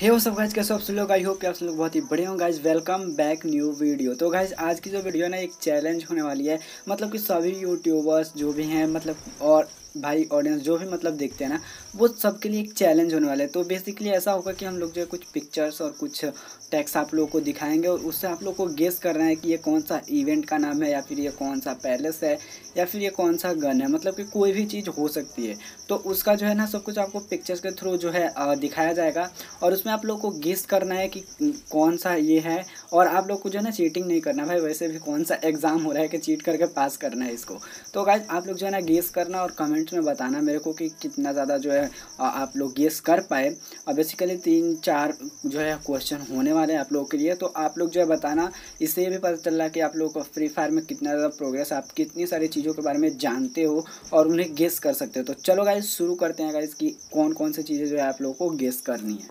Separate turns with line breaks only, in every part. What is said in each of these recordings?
हे वो सब गाइज कैसे आप सब लो आई होप कि आप सब लोग बहुत ही बढ़िया हो guys welcome back new video तो गाइज आज की जो वीडियो है ना एक चैलेंज होने वाली है मतलब कि सभी यूट्यूबर्स जो भी हैं मतलब और भाई ऑडियंस जो भी मतलब देखते हैं ना वो सबके लिए एक चैलेंज होने वाला है तो बेसिकली ऐसा होगा कि हम लोग जो है कुछ पिक्चर्स और कुछ टैक्स आप लोगों को दिखाएंगे और उससे आप लोग को गेस करना है कि ये कौन सा इवेंट का नाम है या फिर ये कौन सा पैलेस है या फिर ये कौन सा गन है मतलब कि कोई भी चीज़ हो सकती है तो उसका जो है ना सब कुछ आपको पिक्चर्स के थ्रू जो है दिखाया जाएगा और उसमें आप लोग को गेस करना है कि कौन सा ये है और आप लोग को जो है ना चीटिंग नहीं करना भाई वैसे भी कौन सा एग्ज़ाम हो रहा है कि चीट करके पास करना है इसको तो गाइज आप लोग जो है ना गेस करना और कमेंट कमेंट्स में बताना मेरे को कि कितना ज़्यादा जो है आप लोग गेस कर पाए और बेसिकली तीन चार जो है क्वेश्चन होने वाले हैं आप लोगों के लिए तो आप लोग जो है बताना इससे ये भी पता चल रहा कि आप लोग फ्री फायर में कितना ज़्यादा प्रोग्रेस आप कितनी सारी चीज़ों के बारे में जानते हो और उन्हें गेस कर सकते हो तो चलो गाइज शुरू करते हैं गाइज की कौन कौन सी चीज़ें जो है आप लोगों को गेस करनी है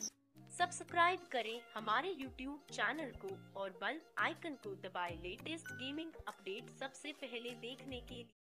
सब्सक्राइब करें हमारे YouTube चैनल को और बेल आइकन को दबाएं
लेटेस्ट गेमिंग अपडेट सबसे पहले देखने के लिए